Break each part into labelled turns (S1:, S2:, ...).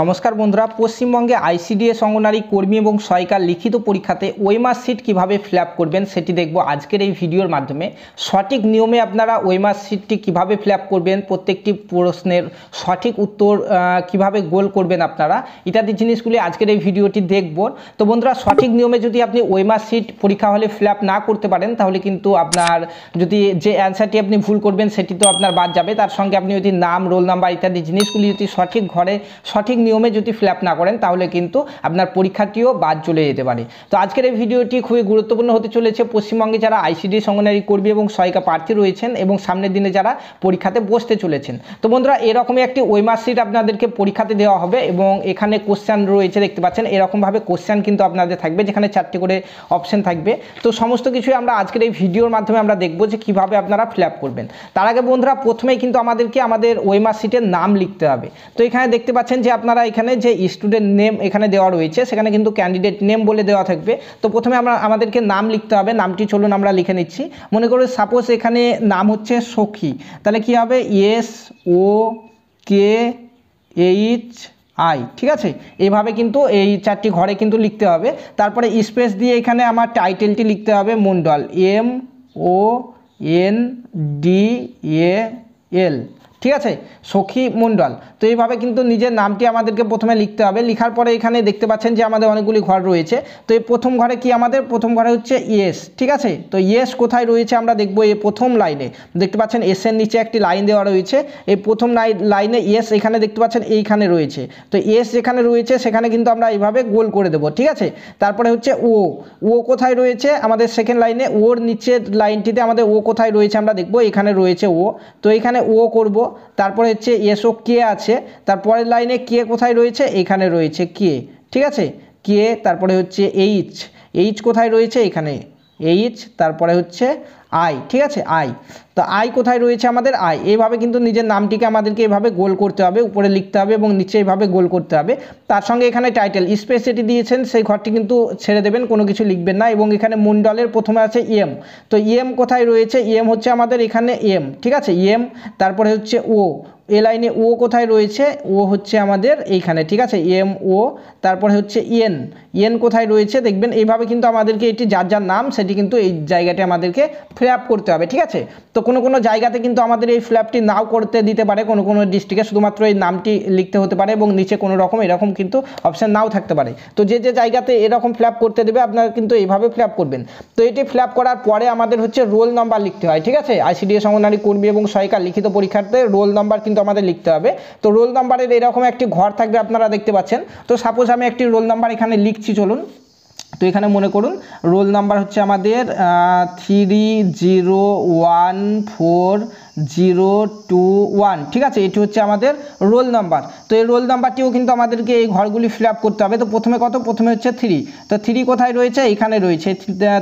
S1: নমস্কার বন্ধুরা পশ্চিমবঙ্গে আইসিডিএস অঙ্গনারী কর্মী এবং সহায়িকার লিখিত পরীক্ষাতে ওয়েমার সিট কীভাবে ফ্ল্যাপ করবেন সেটি দেখব আজকের এই ভিডিওর মাধ্যমে সঠিক নিয়মে আপনারা ওয়েমার সিটটি কীভাবে ফ্ল্যাপ করবেন প্রত্যেকটি প্রশ্নের সঠিক উত্তর কিভাবে গোল করবেন আপনারা ইত্যাদি জিনিসগুলি আজকের এই ভিডিওটি দেখব তো বন্ধুরা সঠিক নিয়মে যদি আপনি ওয়েমার সিট পরীক্ষা হলে ফ্ল্যাপ না করতে পারেন তাহলে কিন্তু আপনার যদি যে অ্যান্সারটি আপনি ভুল করবেন সেটি তো আপনার বাদ যাবে তার সঙ্গে আপনি যদি নাম রোল নাম্বার ইত্যাদি জিনিসগুলি যদি সঠিক ঘরে সঠিক সঠিক নিয়মে যদি ফিল না করেন তাহলে কিন্তু আপনার পরীক্ষাটিও বাদ চলে যেতে পারে তো আজকের এই ভিডিওটি খুবই গুরুত্বপূর্ণ হতে চলেছে পশ্চিমবঙ্গে যারা আইসিডি সংগনারী কর্মী এবং সহায়িকা প্রার্থী রয়েছেন এবং সামনের দিনে যারা পরীক্ষাতে বসতে চলেছেন তো বন্ধুরা এরকমই একটি ওয়েমার্কশিট আপনাদেরকে পরীক্ষাতে দেওয়া হবে এবং এখানে কোশ্চেন রয়েছে দেখতে পাচ্ছেন এরকমভাবে কোশ্চেন কিন্তু আপনাদের থাকবে যেখানে চারটি করে অপশন থাকবে তো সমস্ত কিছুই আমরা আজকের এই ভিডিওর মাধ্যমে আমরা দেখব যে কীভাবে আপনারা ফিল করবেন তার আগে বন্ধুরা প্রথমেই কিন্তু আমাদেরকে আমাদের ওয়েমার্কশিটের নাম লিখতে হবে তো এখানে দেখতে পাচ্ছেন যে আপনি আপনারা এখানে যে স্টুডেন্ট নেম এখানে দেওয়া রয়েছে সেখানে কিন্তু ক্যান্ডিডেট নেম বলে দেওয়া থাকবে তো প্রথমে আমরা আমাদেরকে নাম লিখতে হবে নামটি চলুন আমরা লিখে নিচ্ছি মনে করো সাপোজ এখানে নাম হচ্ছে সখী তাহলে কি হবে S O K H I ঠিক আছে এইভাবে কিন্তু এই চারটি ঘরে কিন্তু লিখতে হবে তারপরে স্পেস দিয়ে এখানে আমার টাইটেলটি লিখতে হবে Mondal M O N D A L ঠিক আছে সখী মণ্ডল তো এইভাবে কিন্তু নিজের নামটি আমাদেরকে প্রথমে লিখতে হবে লিখার পরে এখানে দেখতে পাচ্ছেন যে আমাদের অনেকগুলি ঘর রয়েছে তো এই প্রথম ঘরে কি আমাদের প্রথম ঘরে হচ্ছে ইয়েস ঠিক আছে তো ইয়েস কোথায় রয়েছে আমরা দেখবো এই প্রথম লাইনে দেখতে পাচ্ছেন এসের নিচে একটি লাইন দেওয়া রয়েছে এই প্রথম লাইনে ইয়েস এখানে দেখতে পাচ্ছেন এইখানে রয়েছে তো ইয়েস যেখানে রয়েছে সেখানে কিন্তু আমরা এইভাবে গোল করে দেব ঠিক আছে তারপরে হচ্ছে ও ও কোথায় রয়েছে আমাদের সেকেন্ড লাইনে ওর নিচের লাইনটিতে আমাদের ও কোথায় রয়েছে আমরা দেখবো এখানে রয়েছে ও তো এখানে ও করব তারপরে হচ্ছে এসও কে আছে তারপরের লাইনে কে কোথায় রয়েছে এখানে রয়েছে কে ঠিক আছে কে তারপরে হচ্ছে এইচ এইচ কোথায় রয়েছে এখানে এইচ তারপরে হচ্ছে আই ঠিক আছে আই তো আই কোথায় রয়েছে আমাদের আই এইভাবে কিন্তু নিজের নামটিকে আমাদেরকে এভাবে গোল করতে হবে উপরে লিখতে হবে এবং নিচে এইভাবে গোল করতে হবে তার সঙ্গে এখানে টাইটেল স্পেস যেটি দিয়েছেন সেই ঘরটি কিন্তু ছেড়ে দেবেন কোনো কিছু লিখবেন না এবং এখানে মন্ডলের প্রথমে আছে ইএম e তো ইএম e কোথায় রয়েছে ইএম e হচ্ছে আমাদের এখানে এম ঠিক আছে ইএম তারপরে হচ্ছে ও এ লাইনে ও কোথায় রয়েছে ও হচ্ছে আমাদের এইখানে ঠিক আছে এম ও তারপরে হচ্ছে ইএন ইএন কোথায় রয়েছে দেখবেন এইভাবে কিন্তু আমাদেরকে এটি যার যার নাম সেটি কিন্তু এই জায়গাটি আমাদেরকে ফ্ল্যাপ করতে হবে ঠিক আছে তো কোনো কোনো জায়গাতে কিন্তু আমাদের এই ফ্ল্যাপটি নাও করতে দিতে পারে কোনো কোনো ডিস্ট্রিক্টে শুধুমাত্র এই নামটি লিখতে হতে পারে এবং নিচে কোনো রকম এরকম কিন্তু অপশান নাও থাকতে পারে তো যে যে জায়গাতে এরকম ফ্ল্যাপ করতে দেবে আপনারা কিন্তু এইভাবে ফ্ল্যাপ করবেন তো এটি ফ্ল্যাপ করার পরে আমাদের হচ্ছে রোল নম্বর লিখতে হয় ঠিক আছে আইসিডিএস অঙ্গনারী কর্মী এবং সহায়িকা লিখিত পরীক্ষার্থে রোল নম্বর কিন্তু আমাদের লিখতে হবে তো রোল নম্বরের এরকম একটি ঘর থাকবে আপনারা দেখতে পাচ্ছেন তো সাপোজ আমি একটি রোল নাম্বার এখানে লিখছি চলুন তো এখানে মনে করুন রোল নাম্বার হচ্ছে আমাদের three zero one four zero two one ঠিক আছে এটি হচ্ছে আমাদের রোল নাম্বার তো এই রোল নাম্বারটিও কিন্তু আমাদেরকে এই ঘরগুলি ফিল করতে হবে তো প্রথমে কত প্রথমে হচ্ছে থ্রি তো থ্রি কোথায় রয়েছে এখানে রয়েছে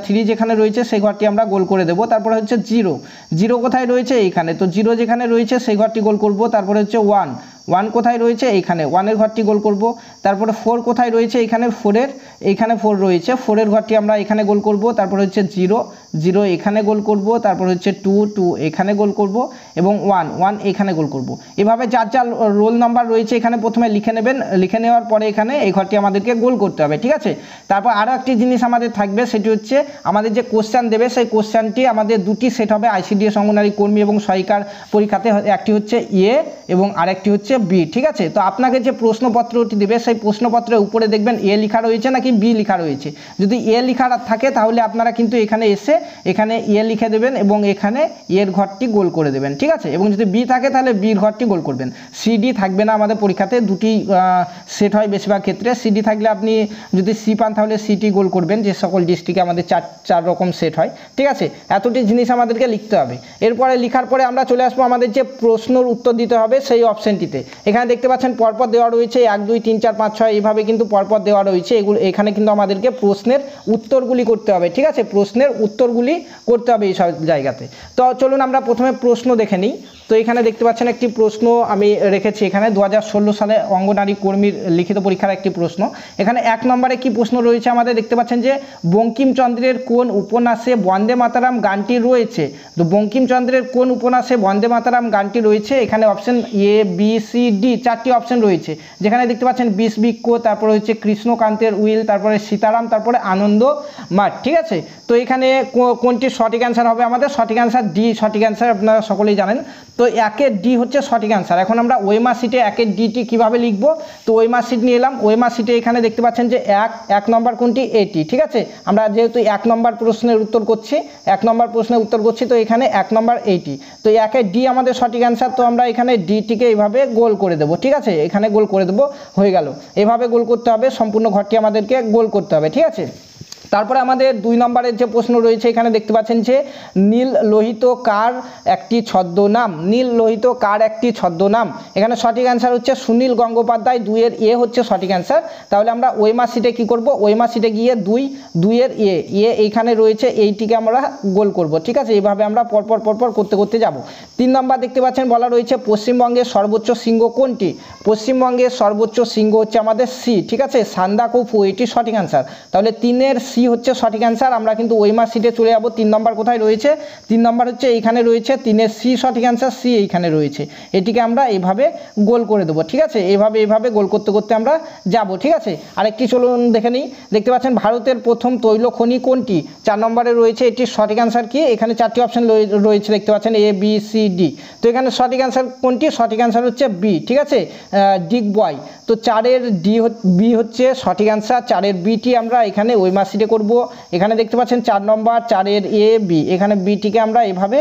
S1: থ্রি যেখানে রয়েছে সেই ঘরটি আমরা গোল করে দেবো তারপরে হচ্ছে জিরো জিরো কোথায় রয়েছে এইখানে তো জিরো যেখানে রয়েছে সেই ঘরটি গোল করবো তারপরে হচ্ছে ওয়ান ওয়ান কোথায় রয়েছে এইখানে ওয়ানের ঘরটি গোল করব তারপরে ফোর কোথায় রয়েছে এখানে ফোরের এইখানে ফোর রয়েছে ফোরের ঘরটি আমরা এখানে গোল করব তারপর হচ্ছে জিরো জিরো এখানে গোল করব তারপর হচ্ছে টু টু এখানে গোল করব এবং ওয়ান ওয়ান এখানে গোল করব এভাবে যার যার রোল নাম্বার রয়েছে এখানে প্রথমে লিখে নেবেন লিখে নেওয়ার পরে এখানে এই ঘরটি আমাদেরকে গোল করতে হবে ঠিক আছে তারপর আরও একটি জিনিস আমাদের থাকবে সেটি হচ্ছে আমাদের যে কোশ্চান দেবে সেই কোশ্চানটি আমাদের দুটি সেট হবে আইসিডিএস অঙ্গনারী কর্মী এবং সহায়িকার পরীক্ষাতে একটি হচ্ছে ইয়ে এবং আরেকটি হচ্ছে বি ঠিক আছে তো আপনাকে যে প্রশ্নপত্রটি দেবে সেই প্রশ্নপত্রের উপরে দেখবেন এ লেখা রয়েছে নাকি বি লেখা রয়েছে যদি এ লেখা থাকে তাহলে আপনারা কিন্তু এখানে এসে এখানে এ লিখে দেবেন এবং এখানে এর ঘরটি গোল করে দেবেন ঠিক আছে এবং যদি বি থাকে তাহলে বির ঘরটি গোল করবেন সিডি থাকবে না আমাদের পরীক্ষাতে দুটি সেট হয় বেশিরভাগ ক্ষেত্রে সিডি থাকলে আপনি যদি সি পান তাহলে সিটি গোল করবেন যে সকল ডিস্ট্রিক্টে আমাদের চার চার রকম সেট হয় ঠিক আছে এতটি জিনিস আমাদেরকে লিখতে হবে এরপরে লিখার পরে আমরা চলে আসবো আমাদের যে প্রশ্নর উত্তর দিতে হবে সেই অপশানটিতে এখানে দেখতে পাচ্ছেন পরপর দেওয়া রয়েছে এক দুই তিন চার পাঁচ ছয় এইভাবে কিন্তু পরপর দেওয়া রয়েছে এগুলো এখানে কিন্তু আমাদেরকে প্রশ্নের উত্তরগুলি করতে হবে ঠিক আছে প্রশ্নের উত্তরগুলি করতে হবে এইসব জায়গাতে তো চলুন আমরা প্রথমে প্রশ্ন দেখে নিই তো এখানে দেখতে পাচ্ছেন একটি প্রশ্ন আমি রেখেছি এখানে দু সালে অঙ্গনারী কর্মীর লিখিত পরীক্ষার একটি প্রশ্ন এখানে এক নম্বরে কি প্রশ্ন রয়েছে আমাদের দেখতে পাচ্ছেন যে বঙ্কিমচন্দ্রের কোন উপন্যাসে বন্দে মাতারাম গানটি রয়েছে তো বঙ্কিমচন্দ্রের কোন উপন্যাসে বন্দে মাতারাম গানটি রয়েছে এখানে option A B C C D চারটি অপশন রয়েছে যেখানে দেখতে পাচ্ছেন বিষবৃক্ষ তারপরে হচ্ছে কৃষ্ণকান্তের উইল তারপরে সীতারাম তারপরে আনন্দ মাঠ ঠিক আছে তো এখানে কোনটি সঠিক অ্যান্সার হবে আমাদের সঠিক অ্যান্সার ডি সঠিক অ্যান্সার আপনারা সকলেই জানেন তো একের ডি হচ্ছে সঠিক অ্যান্সার এখন আমরা ওয়েমা সিটে একের ডিটি কীভাবে লিখব তো ওয়েমা সিট নিয়ে এলাম ওয়েমা সিটে এখানে দেখতে পাচ্ছেন যে এক এক নম্বর কোনটি এটি ঠিক আছে আমরা যেহেতু এক নম্বর প্রশ্নের উত্তর করছি এক নম্বর প্রশ্নের উত্তর করছি তো এখানে এক নম্বর এইটি তো একের ডি আমাদের সঠিক অ্যান্সার তো আমরা এখানে ডিটিকে এইভাবে গো গোল করে দেবো ঠিক আছে এখানে গোল করে দেবো হয়ে গেল এভাবে গোল করতে হবে সম্পূর্ণ ঘরটি আমাদেরকে গোল করতে হবে ঠিক আছে তারপরে আমাদের দুই নম্বরের যে প্রশ্ন রয়েছে এখানে দেখতে পাচ্ছেন যে নীল লোহিত কার একটি ছদ্মনাম নীল লোহিত কার একটি ছদ্মনাম এখানে সঠিক অ্যান্সার হচ্ছে সুনীল গঙ্গোপাধ্যায় দুইয়ের এ হচ্ছে সঠিক অ্যান্সার তাহলে আমরা ওই মাসিটে কী করব ওই মাসিটে গিয়ে দুই দুইয়ের এ এ এইখানে রয়েছে এইটিকে আমরা গোল করব ঠিক আছে এইভাবে আমরা পরপর পরপর করতে করতে যাব তিন নম্বর দেখতে পাচ্ছেন বলা রয়েছে পশ্চিমবঙ্গের সর্বোচ্চ সিংহ কোনটি পশ্চিমবঙ্গের সর্বোচ্চ সিংহ হচ্ছে আমাদের সি ঠিক আছে সান্দা কফু এটি সঠিক অ্যান্সার তাহলে তিনের সি সি হচ্ছে সঠিক অ্যান্সার আমরা কিন্তু ওই ওয়েমার সিটে চলে যাবো তিন নম্বর কোথায় রয়েছে তিন নম্বর হচ্ছে এইখানে রয়েছে তিনের সি সঠিক অ্যান্সার সি এইখানে রয়েছে এটিকে আমরা এভাবে গোল করে দেবো ঠিক আছে এভাবে এভাবে গোল করতে করতে আমরা যাব ঠিক আছে আরেকটি চলুন দেখে নিই দেখতে পাচ্ছেন ভারতের প্রথম তৈল খনি কোনটি চার নম্বরে রয়েছে এটির সঠিক অ্যান্সার কি এখানে চারটি অপশান রয়েছে দেখতে পাচ্ছেন এ বি সি ডি তো এখানে সঠিক অ্যান্সার কোনটি সঠিক অ্যান্সার হচ্ছে বি ঠিক আছে ডিগ বয় তো চারের ডি বি হচ্ছে সঠিক অ্যান্সার চারের বিটি আমরা এখানে ওই সিটে কেটে করব এখানে দেখতে পাচ্ছেন চার নম্বর চারের এ বি এখানে বিটিকে আমরা এভাবে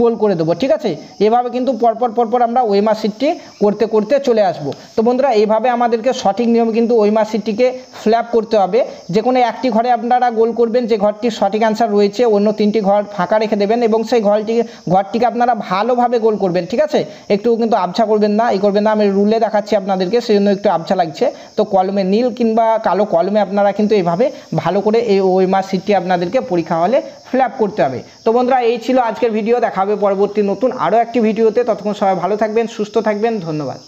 S1: গোল করে দেবো ঠিক আছে এভাবে কিন্তু পরপর পরপর আমরা ওই মাসিটটি করতে করতে চলে আসব তো বন্ধুরা এইভাবে আমাদেরকে সঠিক নিয়ম কিন্তু ওই মাসিটটিকে ফ্ল্যাপ করতে হবে যে কোনো একটি ঘরে আপনারা গোল করবেন যে ঘরটির সঠিক অ্যান্সার রয়েছে অন্য তিনটি ঘর ফাঁকা রেখে দেবেন এবং সেই ঘরটি ঘরটিকে আপনারা ভালোভাবে গোল করবেন ঠিক আছে একটু কিন্তু আবছা করবেন না এই করবেন না আমি রুলে দেখাচ্ছি আপনাদেরকে সেই জন্য একটু আবছা লাগছে তো কলমে নীল কিংবা কালো কলমে আপনারা কিন্তু এইভাবে ভালো করে এই ওই সিটটি আপনাদেরকে পরীক্ষা হলে ফিল করতে হবে তো বন্ধুরা এই ছিল আজকের ভিডিও দেখা হবে পরবর্তী নতুন আরও একটি ভিডিওতে ততক্ষণ সবাই ভালো থাকবেন সুস্থ থাকবেন ধন্যবাদ